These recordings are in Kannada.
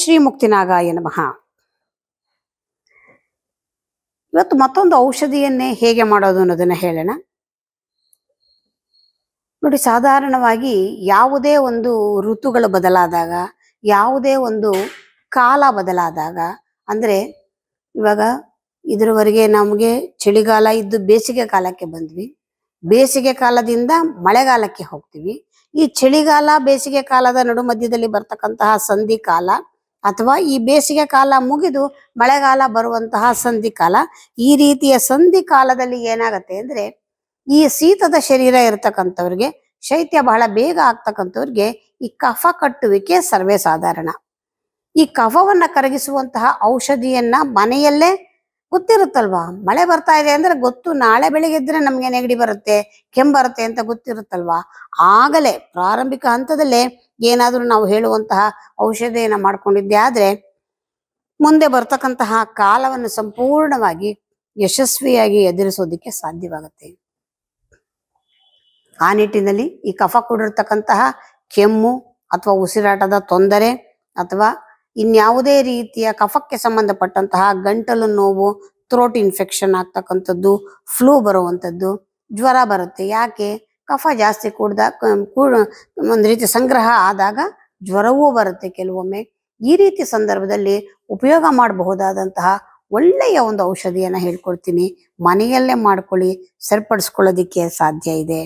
ಶ್ರೀ ಮುಕ್ತಿನಾಗಾಯ ನಮಃ ಇವತ್ತು ಮತ್ತೊಂದು ಔಷಧಿಯನ್ನೇ ಹೇಗೆ ಮಾಡೋದು ಅನ್ನೋದನ್ನ ಹೇಳೋಣ ನೋಡಿ ಸಾಧಾರಣವಾಗಿ ಯಾವುದೇ ಒಂದು ಋತುಗಳು ಬದಲಾದಾಗ ಯಾವುದೇ ಒಂದು ಕಾಲ ಬದಲಾದಾಗ ಅಂದ್ರೆ ಇವಾಗ ಇದರವರೆಗೆ ನಮಗೆ ಚಳಿಗಾಲ ಇದ್ದು ಬೇಸಿಗೆ ಕಾಲಕ್ಕೆ ಬಂದ್ವಿ ಬೇಸಿಗೆ ಕಾಲದಿಂದ ಮಳೆಗಾಲಕ್ಕೆ ಹೋಗ್ತೀವಿ ಈ ಚಳಿಗಾಲ ಬೇಸಿಗೆ ಕಾಲದ ನಡು ಮಧ್ಯದಲ್ಲಿ ಬರ್ತಕ್ಕಂತಹ ಸಂಧಿ ಕಾಲ ಅಥವಾ ಈ ಬೇಸಿಗೆ ಕಾಲ ಮುಗಿದು ಮಳೆಗಾಲ ಬರುವಂತಹ ಸಂಧಿ ಕಾಲ ಈ ರೀತಿಯ ಸಂಧಿ ಕಾಲದಲ್ಲಿ ಏನಾಗತ್ತೆ ಅಂದ್ರೆ ಈ ಶೀತದ ಶರೀರ ಇರತಕ್ಕಂಥವ್ರಿಗೆ ಶೈತ್ಯ ಬಹಳ ಬೇಗ ಆಗ್ತಕ್ಕಂಥವ್ರಿಗೆ ಈ ಕಫ ಕಟ್ಟುವಿಕೆ ಸರ್ವೇ ಸಾಧಾರಣ ಈ ಕಫವನ್ನ ಕರಗಿಸುವಂತಹ ಔಷಧಿಯನ್ನ ಮನೆಯಲ್ಲೇ ಗೊತ್ತಿರುತ್ತಲ್ವಾ ಮಳೆ ಬರ್ತಾ ಇದೆ ಅಂದ್ರೆ ಗೊತ್ತು ನಾಳೆ ಬೆಳಿಗ್ಗೆ ಇದ್ರೆ ನಮ್ಗೆ ನೆಗಡಿ ಬರುತ್ತೆ ಕೆಮ್ಮು ಬರುತ್ತೆ ಅಂತ ಗೊತ್ತಿರುತ್ತಲ್ವಾ ಆಗಲೇ ಪ್ರಾರಂಭಿಕ ಹಂತದಲ್ಲೇ ಏನಾದ್ರೂ ನಾವು ಹೇಳುವಂತಹ ಔಷಧಿಯನ್ನ ಮಾಡ್ಕೊಂಡಿದ್ದೆ ಆದ್ರೆ ಮುಂದೆ ಬರ್ತಕ್ಕಂತಹ ಕಾಲವನ್ನು ಸಂಪೂರ್ಣವಾಗಿ ಯಶಸ್ವಿಯಾಗಿ ಎದುರಿಸೋದಿಕ್ಕೆ ಸಾಧ್ಯವಾಗುತ್ತೆ ಆ ನಿಟ್ಟಿನಲ್ಲಿ ಈ ಕಫ ಕೂಡಿರ್ತಕ್ಕಂತಹ ಕೆಮ್ಮು ಅಥವಾ ಉಸಿರಾಟದ ತೊಂದರೆ ಅಥವಾ ಇನ್ಯಾವುದೇ ರೀತಿಯ ಕಫಕ್ಕೆ ಸಂಬಂಧಪಟ್ಟಂತಹ ಗಂಟಲು ನೋವು ಥ್ರೋಟ್ ಇನ್ಫೆಕ್ಷನ್ ಆಗ್ತಕ್ಕಂಥದ್ದು ಫ್ಲೂ ಬರುವಂಥದ್ದು ಜ್ವರ ಬರುತ್ತೆ ಯಾಕೆ ಕಫ ಜಾಸ್ತಿ ಕೂಡ್ದಾಗ ಕೂಡ ಒಂದು ರೀತಿ ಸಂಗ್ರಹ ಆದಾಗ ಜ್ವರವೂ ಬರುತ್ತೆ ಕೆಲವೊಮ್ಮೆ ಈ ರೀತಿ ಸಂದರ್ಭದಲ್ಲಿ ಉಪಯೋಗ ಮಾಡಬಹುದಾದಂತಹ ಒಳ್ಳೆಯ ಒಂದು ಔಷಧಿಯನ್ನು ಹೇಳ್ಕೊಡ್ತೀನಿ ಮನೆಯಲ್ಲೇ ಮಾಡ್ಕೊಳ್ಳಿ ಸರಿಪಡಿಸ್ಕೊಳ್ಳೋದಿಕ್ಕೆ ಸಾಧ್ಯ ಇದೆ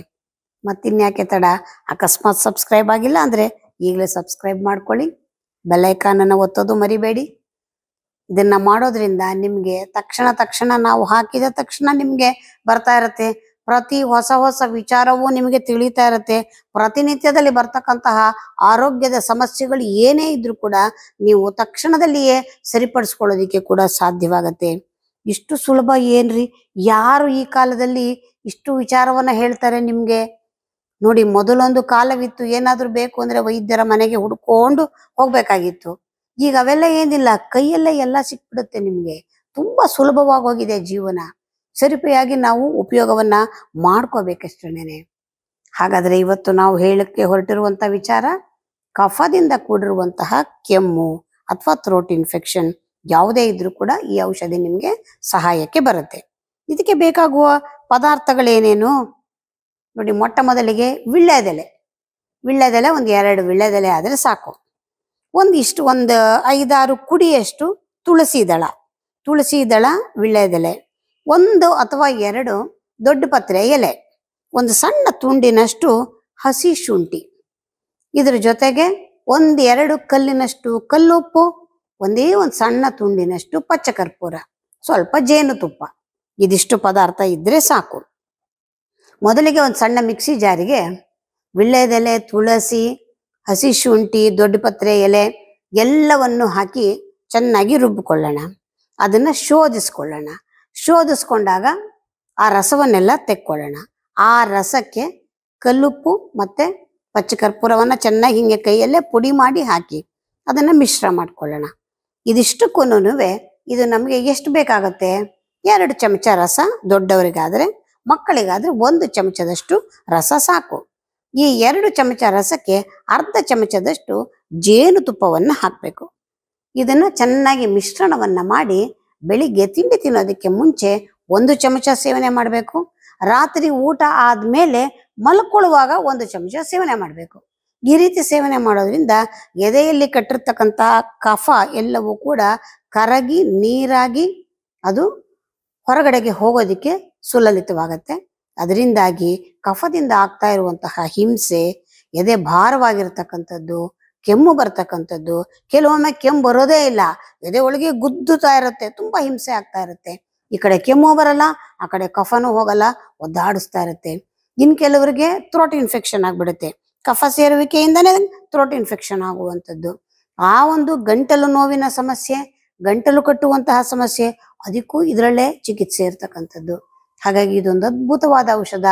ಮತ್ತಿನ್ಯಾಕೆ ತಡ ಅಕಸ್ಮಾತ್ ಸಬ್ಸ್ಕ್ರೈಬ್ ಆಗಿಲ್ಲ ಅಂದರೆ ಈಗಲೇ ಸಬ್ಸ್ಕ್ರೈಬ್ ಮಾಡ್ಕೊಳ್ಳಿ ಬೆಲೈಕಾನನ್ನು ಒತ್ತೋದು ಮರಿಬೇಡಿ ಇದನ್ನ ಮಾಡೋದ್ರಿಂದ ನಿಮ್ಗೆ ತಕ್ಷಣ ತಕ್ಷಣ ನಾವು ಹಾಕಿದ ತಕ್ಷಣ ನಿಮ್ಗೆ ಬರ್ತಾ ಇರತ್ತೆ ಪ್ರತಿ ಹೊಸ ಹೊಸ ವಿಚಾರವೂ ನಿಮಗೆ ತಿಳಿತಾ ಇರುತ್ತೆ ಪ್ರತಿನಿತ್ಯದಲ್ಲಿ ಬರ್ತಕ್ಕಂತಹ ಆರೋಗ್ಯದ ಸಮಸ್ಯೆಗಳು ಏನೇ ಇದ್ರೂ ಕೂಡ ನೀವು ತಕ್ಷಣದಲ್ಲಿಯೇ ಸರಿಪಡಿಸ್ಕೊಳ್ಳೋದಿಕ್ಕೆ ಕೂಡ ಸಾಧ್ಯವಾಗತ್ತೆ ಇಷ್ಟು ಸುಲಭ ಏನ್ರಿ ಯಾರು ಈ ಕಾಲದಲ್ಲಿ ಇಷ್ಟು ವಿಚಾರವನ್ನ ಹೇಳ್ತಾರೆ ನಿಮ್ಗೆ ನೋಡಿ ಮೊದಲೊಂದು ಕಾಲವಿತ್ತು ಏನಾದ್ರೂ ಬೇಕು ಅಂದ್ರೆ ವೈದ್ಯರ ಮನೆಗೆ ಹುಡ್ಕೊಂಡು ಹೋಗ್ಬೇಕಾಗಿತ್ತು ಈಗ ಅವೆಲ್ಲ ಏನಿಲ್ಲ ಕೈಯಲ್ಲೇ ಎಲ್ಲ ಸಿಕ್ಬಿಡುತ್ತೆ ನಿಮ್ಗೆ ತುಂಬಾ ಸುಲಭವಾಗಿ ಹೋಗಿದೆ ಜೀವನ ಸರಿಪೆಯಾಗಿ ನಾವು ಉಪಯೋಗವನ್ನ ಮಾಡ್ಕೋಬೇಕಷ್ಟೇನೆ ಹಾಗಾದ್ರೆ ಇವತ್ತು ನಾವು ಹೇಳಕ್ಕೆ ಹೊರಟಿರುವಂತ ವಿಚಾರ ಕಫದಿಂದ ಕೂಡಿರುವಂತಹ ಕೆಮ್ಮು ಅಥವಾ ಥ್ರೋಟ್ ಇನ್ಫೆಕ್ಷನ್ ಯಾವುದೇ ಇದ್ರೂ ಕೂಡ ಈ ಔಷಧಿ ನಿಮ್ಗೆ ಸಹಾಯಕ್ಕೆ ಬರುತ್ತೆ ಇದಕ್ಕೆ ಬೇಕಾಗುವ ಪದಾರ್ಥಗಳೇನೇನು ನೋಡಿ ಮೊಟ್ಟ ಮೊದಲಿಗೆ ವಿಳ್ಳೆದೆಲೆ ವಿಳ್ಳೆದೆಲೆ ಒಂದು ಎರಡು ವಿಳ್ಳೆದೆಲೆ ಆದರೆ ಸಾಕು ಒಂದಿಷ್ಟು ಒಂದು ಐದಾರು ಕುಡಿಯಷ್ಟು ತುಳಸಿ ದಳ ತುಳಸಿ ದಳ ವಿಳ್ಳೆದೆಲೆ ಒಂದು ಅಥವಾ ಎರಡು ದೊಡ್ಡ ಪತ್ರೆ ಎಲೆ ಒಂದು ಸಣ್ಣ ತುಂಡಿನಷ್ಟು ಹಸಿ ಶುಂಠಿ ಇದ್ರ ಜೊತೆಗೆ ಒಂದೆರಡು ಕಲ್ಲಿನಷ್ಟು ಕಲ್ಲುಪ್ಪು ಒಂದೇ ಒಂದು ಸಣ್ಣ ತುಂಡಿನಷ್ಟು ಪಚ್ಚ ಕರ್ಪೂರ ಸ್ವಲ್ಪ ಜೇನುತುಪ್ಪ ಇದಿಷ್ಟು ಪದಾರ್ಥ ಇದ್ರೆ ಸಾಕು ಮೊದಲಿಗೆ ಒಂದು ಸಣ್ಣ ಮಿಕ್ಸಿ ಜಾರಿಗೆ ವಿಳ್ಳೆದೆಲೆ ತುಳಸಿ ಹಸಿ ಶುಂಠಿ ದೊಡ್ಡ ಪತ್ರೆ ಎಲೆ ಎಲ್ಲವನ್ನು ಹಾಕಿ ಚೆನ್ನಾಗಿ ರುಬ್ಬಿಕೊಳ್ಳೋಣ ಅದನ್ನು ಶೋಧಿಸ್ಕೊಳ್ಳೋಣ ಶೋಧಿಸ್ಕೊಂಡಾಗ ಆ ರಸವನ್ನೆಲ್ಲ ತೆಕ್ಕೊಳ್ಳೋಣ ಆ ರಸಕ್ಕೆ ಕಲ್ಲುಪ್ಪು ಮತ್ತು ಪಚ್ಚ ಕರ್ಪೂರವನ್ನು ಚೆನ್ನಾಗಿ ಹಿಂಗೆ ಕೈಯಲ್ಲೇ ಪುಡಿ ಮಾಡಿ ಹಾಕಿ ಅದನ್ನು ಮಿಶ್ರ ಮಾಡಿಕೊಳ್ಳೋಣ ಇದಿಷ್ಟಕ್ಕೂನು ಇದು ನಮಗೆ ಎಷ್ಟು ಬೇಕಾಗುತ್ತೆ ಎರಡು ಚಮಚ ರಸ ದೊಡ್ಡವರಿಗಾದರೆ ಮಕ್ಕಳಿಗಾದರೆ ಒಂದು ಚಮಚದಷ್ಟು ರಸ ಸಾಕು ಈ ಎರಡು ಚಮಚ ರಸಕ್ಕೆ ಅರ್ಧ ಚಮಚದಷ್ಟು ಜೇನುತುಪ್ಪವನ್ನು ಹಾಕಬೇಕು ಇದನ್ನು ಚೆನ್ನಾಗಿ ಮಿಶ್ರಣವನ್ನು ಮಾಡಿ ಬೆಳಿಗ್ಗೆ ತಿಂಡಿ ತಿನ್ನೋದಕ್ಕೆ ಮುಂಚೆ ಒಂದು ಚಮಚ ಸೇವನೆ ಮಾಡಬೇಕು ರಾತ್ರಿ ಊಟ ಆದಮೇಲೆ ಮಲ್ಕೊಳ್ಳುವಾಗ ಒಂದು ಚಮಚ ಸೇವನೆ ಮಾಡಬೇಕು ಈ ರೀತಿ ಸೇವನೆ ಮಾಡೋದ್ರಿಂದ ಎದೆಯಲ್ಲಿ ಕಟ್ಟಿರ್ತಕ್ಕಂಥ ಕಫ ಎಲ್ಲವೂ ಕೂಡ ಕರಗಿ ನೀರಾಗಿ ಅದು ಹೊರಗಡೆಗೆ ಹೋಗೋದಕ್ಕೆ ಸುಲಲಿತವಾಗತ್ತೆ ಅದರಿಂದಾಗಿ ಕಫದಿಂದ ಆಗ್ತಾ ಇರುವಂತಹ ಹಿಂಸೆ ಎದೆ ಭಾರವಾಗಿರ್ತಕ್ಕಂಥದ್ದು ಕೆಮ್ಮು ಬರ್ತಕ್ಕಂಥದ್ದು ಕೆಲವೊಮ್ಮೆ ಕೆಮ್ಮು ಬರೋದೇ ಇಲ್ಲ ಎದೆ ಒಳಗೆ ಗುದ್ದುತ್ತಾ ಇರುತ್ತೆ ತುಂಬಾ ಹಿಂಸೆ ಆಗ್ತಾ ಇರುತ್ತೆ ಈ ಕಡೆ ಕೆಮ್ಮು ಬರಲ್ಲ ಆ ಕಡೆ ಕಫನೂ ಹೋಗಲ್ಲ ಒದ್ದಾಡಿಸ್ತಾ ಇರುತ್ತೆ ಇನ್ ಕೆಲವರಿಗೆ ಥ್ರೋಟ್ ಇನ್ಫೆಕ್ಷನ್ ಆಗ್ಬಿಡುತ್ತೆ ಕಫ ಸೇರುವಿಕೆಯಿಂದನೇ ಥ್ರೋಟ್ ಇನ್ಫೆಕ್ಷನ್ ಆಗುವಂಥದ್ದು ಆ ಒಂದು ಗಂಟಲು ನೋವಿನ ಸಮಸ್ಯೆ ಗಂಟಲು ಕಟ್ಟುವಂತಹ ಸಮಸ್ಯೆ ಅದಕ್ಕೂ ಇದರಲ್ಲೇ ಚಿಕಿತ್ಸೆ ಇರ್ತಕ್ಕಂಥದ್ದು ಹಾಗಾಗಿ ಇದೊಂದು ಅದ್ಭುತವಾದ ಔಷಧ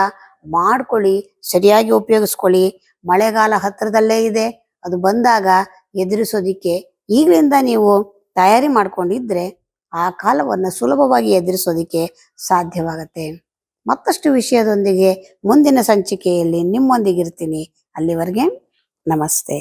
ಮಾಡ್ಕೊಳ್ಳಿ ಸರಿಯಾಗಿ ಉಪಯೋಗಿಸ್ಕೊಳ್ಳಿ ಮಳೆಗಾಲ ಹತ್ತಿರದಲ್ಲೇ ಇದೆ ಅದು ಬಂದಾಗ ಎದುರಿಸೋದಿಕ್ಕೆ ಈಗಲಿಂದ ನೀವು ತಯಾರಿ ಮಾಡ್ಕೊಂಡಿದ್ರೆ ಆ ಕಾಲವನ್ನು ಸುಲಭವಾಗಿ ಎದುರಿಸೋದಿಕ್ಕೆ ಸಾಧ್ಯವಾಗುತ್ತೆ ಮತ್ತಷ್ಟು ವಿಷಯದೊಂದಿಗೆ ಮುಂದಿನ ಸಂಚಿಕೆಯಲ್ಲಿ ನಿಮ್ಮೊಂದಿಗಿರ್ತೀನಿ ಅಲ್ಲಿವರೆಗೆ ನಮಸ್ತೆ